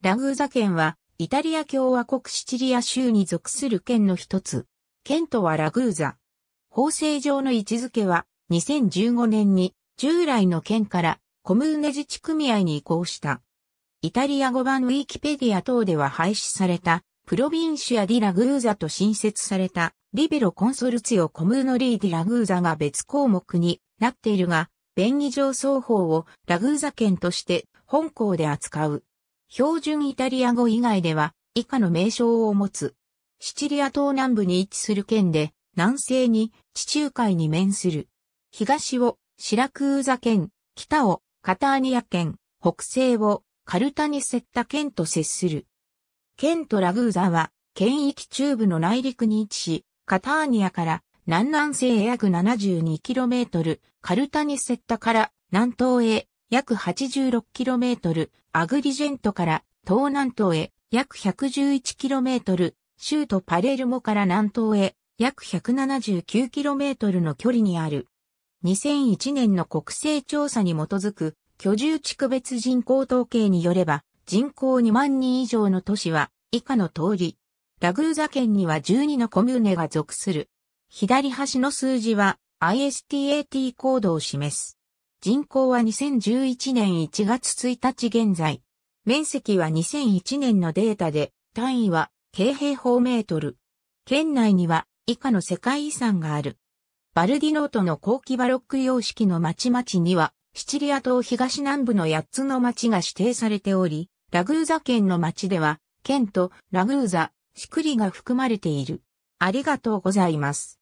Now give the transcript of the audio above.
ラグーザ県は、イタリア共和国シチリア州に属する県の一つ。県とはラグーザ。法制上の位置づけは、2015年に従来の県からコムーネ自治組合に移行した。イタリア語版ウィキペディア等では廃止された、プロビンシア・ディ・ラグーザと新設された、リベロ・コンソルツィオ・コムーノ・リー・ディ・ラグーザが別項目になっているが、便宜上双方をラグーザ県として本校で扱う。標準イタリア語以外では以下の名称を持つ。シチリア島南部に位置する県で、南西に地中海に面する。東をシラクーザ県、北をカターニア県、北西をカルタニセッタ県と接する。県とラグーザは、県域中部の内陸に位置し、カターニアから南南西へ約 72km、カルタニセッタから南東へ約 86km、アグリジェントから東南東へ約 111km、州都パレルモから南東へ約 179km の距離にある。2001年の国勢調査に基づく居住地区別人口統計によれば人口2万人以上の都市は以下の通り。ラグーザ県には12のコミューネが属する。左端の数字は ISTAT コードを示す。人口は2011年1月1日現在。面積は2001年のデータで、単位は、京平方メートル。県内には、以下の世界遺産がある。バルディノートの後期バロック様式の町々には、シチリア島東南部の8つの町が指定されており、ラグーザ県の町では、県とラグーザ、シクリが含まれている。ありがとうございます。